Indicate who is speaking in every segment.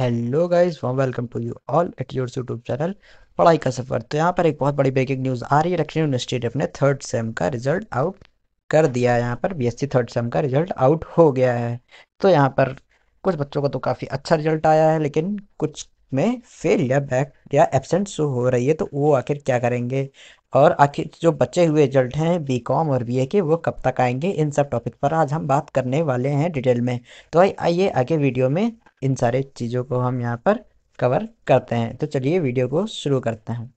Speaker 1: hello guys welcome to you all at your YouTube channel पढ़ाई का सफ़र तो यहाँ पर एक बहुत बड़ी ब्रेकिंग न्यूज़ आ रही है दक्षिण यूनिवर्सिटी अपने थर्ड सेम का रिजल्ट आउट कर दिया है यहाँ पर बीएससी थर्ड सेम का रिजल्ट आउट हो गया है तो यहाँ पर कुछ बच्चों का तो काफ़ी अच्छा रिजल्ट आया है लेकिन कुछ में फेल या बैक या एबसेंट शो हो रही है तो वो आखिर क्या करेंगे और आखिर जो बचे हुए रिजल्ट हैं बी कॉम और बी ए के वो कब तक आएंगे इन सब टॉपिक पर आज हम बात करने वाले हैं डिटेल में तो आइए आगे वीडियो में इन सारे चीज़ों को हम यहाँ पर कवर करते हैं तो चलिए वीडियो को शुरू करते हैं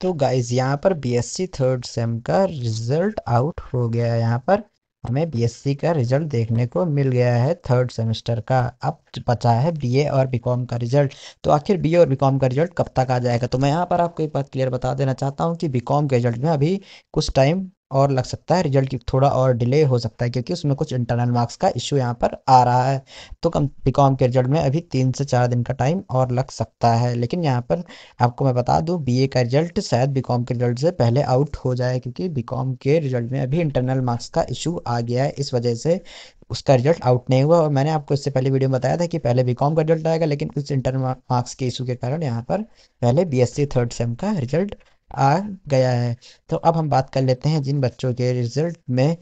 Speaker 1: तो गाइज यहाँ पर B S C third sem का रिजल्ट आउट हो गया है यहाँ पर हमें बीएससी का रिजल्ट देखने को मिल गया है थर्ड सेमेस्टर का अब बचा है बीए और बीकॉम का रिजल्ट तो आखिर बीए और बीकॉम का रिजल्ट कब तक आ जाएगा तो मैं यहाँ पर आपको एक बात क्लियर बता देना चाहता हूँ कि बीकॉम के रिजल्ट में अभी कुछ टाइम और लग सकता है रिजल्ट थोड़ा और डिले हो सकता है क्योंकि उसमें कुछ इंटरनल मार्क्स का इश्यू यहाँ पर आ रहा है तो कम बीकॉम के रिजल्ट में अभी तीन से चार दिन का टाइम और लग सकता है लेकिन यहाँ पर आपको मैं बता दूँ बीए का रिजल्ट शायद बीकॉम के रिजल्ट से पहले आउट हो जाए क्योंकि बीकॉम के रिजल्ट में अभी इंटरनल मार्क्स का इशू आ गया है इस वजह से उसका रिजल्ट आउट नहीं हुआ और मैंने आपको इससे पहले वीडियो में बताया था कि पहले बीकॉम का रिजल्ट आएगा लेकिन कुछ इंटरनल मार्क्स के इशू के कारण यहाँ पर पहले बी थर्ड सेम का रिजल्ट आ गया है तो अब हम बात कर लेते हैं जिन बच्चों के रिजल्ट में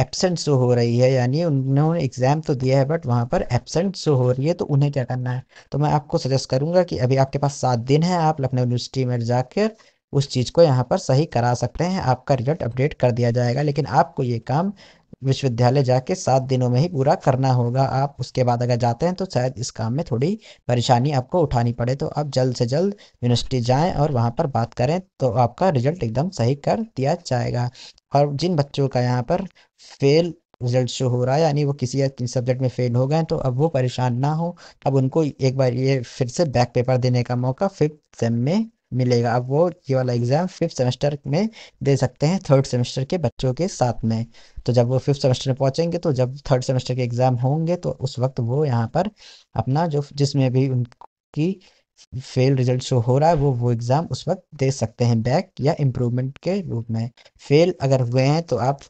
Speaker 1: एबसेंट शो हो रही है यानी उन्होंने एग्जाम तो दिया है बट वहाँ पर एबसेंट शो हो रही है तो उन्हें क्या करना है तो मैं आपको सजेस्ट करूँगा कि अभी आपके पास सात दिन है आप लखनऊ यूनिवर्सिटी में जाकर उस चीज़ को यहाँ पर सही करा सकते हैं आपका रिजल्ट अपडेट कर दिया जाएगा लेकिन आपको ये काम विश्वविद्यालय जाके सात दिनों में ही पूरा करना होगा आप उसके बाद अगर जाते हैं तो शायद इस काम में थोड़ी परेशानी आपको उठानी पड़े तो आप जल्द से जल्द यूनिवर्सिटी जाएं और वहाँ पर बात करें तो आपका रिजल्ट एकदम सही कर दिया जाएगा और जिन बच्चों का यहाँ पर फेल रिजल्ट शो हो रहा है यानी वो किसी सब्जेक्ट में फेल हो गए तो अब वो परेशान ना हो अब उनको एक बार ये फिर से बैक पेपर देने का मौका फिफ्थ सेम में मिलेगा अब वो ये वाला एग्ज़ाम फिफ्थ सेमेस्टर में दे सकते हैं थर्ड सेमेस्टर के बच्चों के साथ में तो जब वो फिफ्थ सेमेस्टर में पहुँचेंगे तो जब थर्ड सेमेस्टर के एग्ज़ाम होंगे तो उस वक्त वो यहाँ पर अपना जो जिसमें भी उनकी फेल रिजल्ट शो हो रहा है वो वो एग्ज़ाम उस वक्त दे सकते हैं बैक या इम्प्रूवमेंट के रूप में फेल अगर हुए हैं तो आप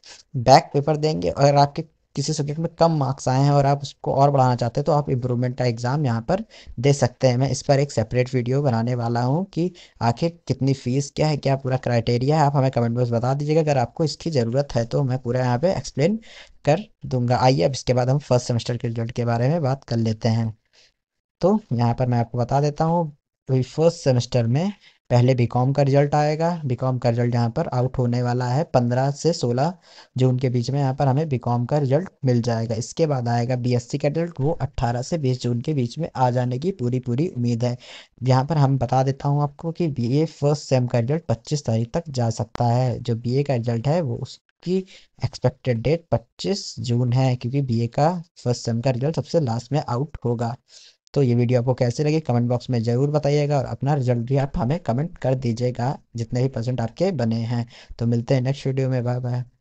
Speaker 1: बैक पेपर देंगे और आपके किसी सब्जेक्ट में कम मार्क्स आए हैं और आप उसको और बढ़ाना चाहते हैं तो आप इम्प्रूवमेंट का एग्ज़ाम यहाँ पर दे सकते हैं मैं इस पर एक सेपरेट वीडियो बनाने वाला हूँ कि आखिर कितनी फ़ीस क्या है क्या पूरा क्राइटेरिया है आप हमें कमेंट बॉक्स बता दीजिएगा अगर आपको इसकी ज़रूरत है तो मैं पूरा यहाँ पर एक्सप्लेन कर दूंगा आइए अब इसके बाद हम फर्स्ट सेमेस्टर के रिजल्ट के बारे में बात कर लेते हैं तो यहाँ पर मैं आपको बता देता हूँ फर्स्ट सेमेस्टर में पहले बीकॉम का रिजल्ट आएगा बीकॉम का रिजल्ट यहाँ पर आउट होने वाला है पंद्रह से सोलह जून के बीच में यहाँ पर हमें बीकॉम का रिजल्ट मिल जाएगा इसके बाद आएगा बीएससी का रिजल्ट वो अट्ठारह से बीस जून के बीच में आ जाने की पूरी पूरी उम्मीद है यहाँ पर हम बता देता हूँ आपको कि बी फर्स्ट सेम का रिजल्ट पच्चीस तारीख तक जा सकता है जो बी का रिजल्ट है वो उसकी एक्सपेक्टेड डेट पच्चीस जून है क्योंकि ए का फर्स्ट सेम का रिजल्ट सबसे लास्ट में आउट होगा तो ये वीडियो आपको कैसे लगे कमेंट बॉक्स में ज़रूर बताइएगा और अपना रिजल्ट भी आप हमें कमेंट कर दीजिएगा जितने भी परसेंट आपके बने हैं तो मिलते हैं नेक्स्ट वीडियो में बाय बाय